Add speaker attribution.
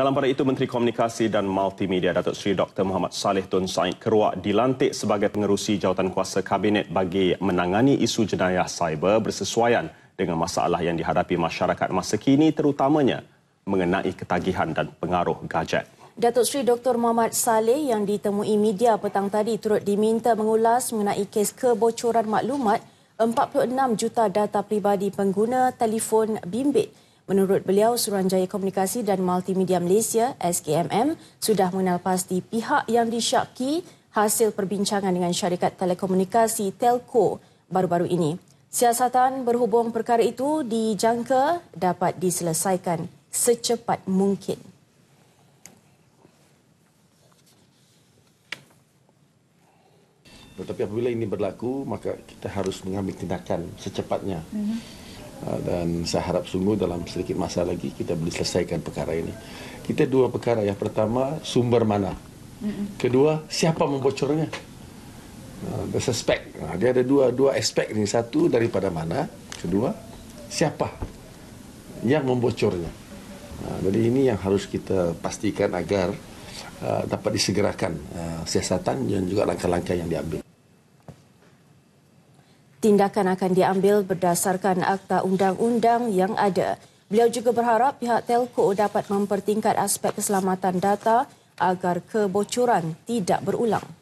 Speaker 1: Dalam pada itu, Menteri Komunikasi dan Multimedia Datuk Seri Dr. Muhammad Saleh Tun Said Keruak dilantik sebagai pengerusi Jawatan Kuasa Kabinet bagi menangani isu jenayah cyber bersesuaian dengan masalah yang dihadapi masyarakat masa kini terutamanya mengenai ketagihan dan pengaruh gadget.
Speaker 2: Datuk Seri Dr. Muhammad Saleh yang ditemui media petang tadi turut diminta mengulas mengenai kes kebocoran maklumat 46 juta data pribadi pengguna telefon bimbit. Menurut beliau, Suruhanjaya Komunikasi dan Multimedia Malaysia SKMM sudah mengenal pasti pihak yang disyaki hasil perbincangan dengan syarikat telekomunikasi Telco baru-baru ini. Siasatan berhubung perkara itu dijangka dapat diselesaikan secepat mungkin.
Speaker 3: Tetapi apabila ini berlaku, maka kita harus mengambil tindakan secepatnya. Mm-hmm. Ah, dan saya harap sungguh dalam sedikit masa lagi kita boleh selesaikan perkara ini. Kita dua perkara yang pertama sumber mana, kedua siapa membocornya. Ah, the suspect ah, dia ada dua dua aspek ni satu daripada mana, kedua siapa yang membocornya. Jadi ini yang harus kita pastikan agar dapat disegerakan siasatan dan juga langkah-langkah yang diambil
Speaker 2: tindakan akan diambil berdasarkan akta undang-undang yang ada. Beliau juga berharap pihak telco dapat mempertingkat aspek keselamatan data agar kebocoran tidak berulang.